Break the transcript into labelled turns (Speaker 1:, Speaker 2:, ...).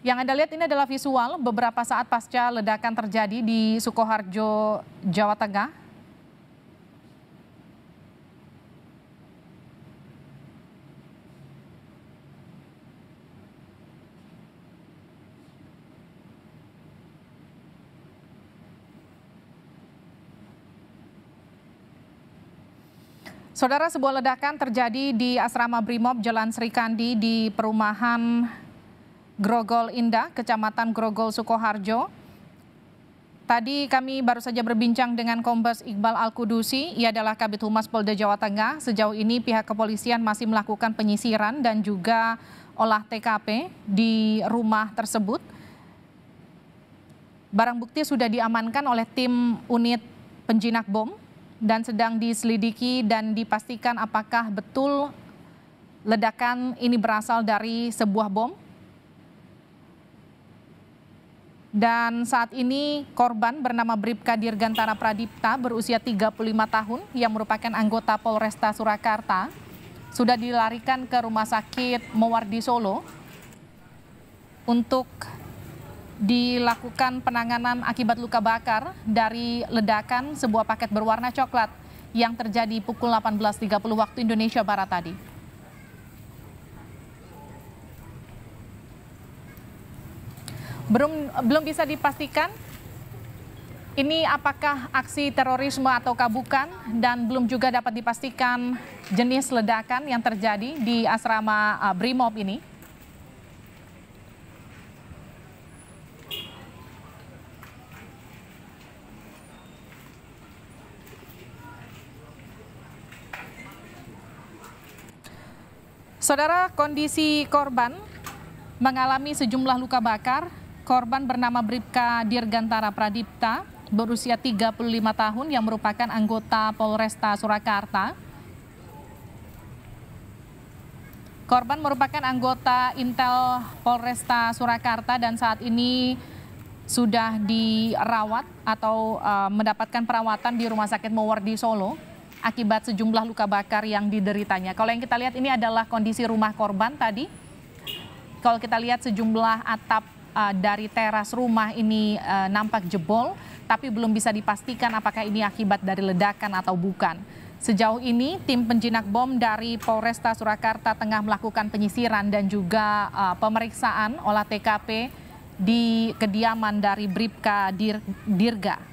Speaker 1: Yang Anda lihat ini adalah visual beberapa saat pasca ledakan terjadi di Sukoharjo, Jawa Tengah. Saudara, sebuah ledakan terjadi di Asrama Brimob Jalan Sri di perumahan Grogol Indah, Kecamatan Grogol Sukoharjo. Tadi kami baru saja berbincang dengan Kombes Iqbal Al-Kudusi, ia adalah Kabit Humas Polda Jawa Tengah. Sejauh ini pihak kepolisian masih melakukan penyisiran dan juga olah TKP di rumah tersebut. Barang bukti sudah diamankan oleh tim unit penjinak bom dan sedang diselidiki dan dipastikan apakah betul ledakan ini berasal dari sebuah bom dan saat ini korban bernama Bribka Dirgantara Pradipta berusia 35 tahun yang merupakan anggota Polresta Surakarta sudah dilarikan ke Rumah Sakit Mowardi Solo untuk dilakukan penanganan akibat luka bakar dari ledakan sebuah paket berwarna coklat yang terjadi pukul 18.30 waktu Indonesia Barat tadi. Belum belum bisa dipastikan ini apakah aksi terorisme ataukah bukan dan belum juga dapat dipastikan jenis ledakan yang terjadi di asrama uh, Brimob ini. Saudara, kondisi korban mengalami sejumlah luka bakar Korban bernama Bribka Dirgantara Pradipta berusia 35 tahun yang merupakan anggota Polresta Surakarta. Korban merupakan anggota Intel Polresta Surakarta dan saat ini sudah dirawat atau uh, mendapatkan perawatan di Rumah Sakit Mowardi Solo akibat sejumlah luka bakar yang dideritanya. Kalau yang kita lihat ini adalah kondisi rumah korban tadi. Kalau kita lihat sejumlah atap uh, dari teras rumah ini uh, nampak jebol, tapi belum bisa dipastikan apakah ini akibat dari ledakan atau bukan. Sejauh ini, tim penjinak bom dari Polresta Surakarta tengah melakukan penyisiran dan juga uh, pemeriksaan olah TKP di kediaman dari Bripka Dir Dirga.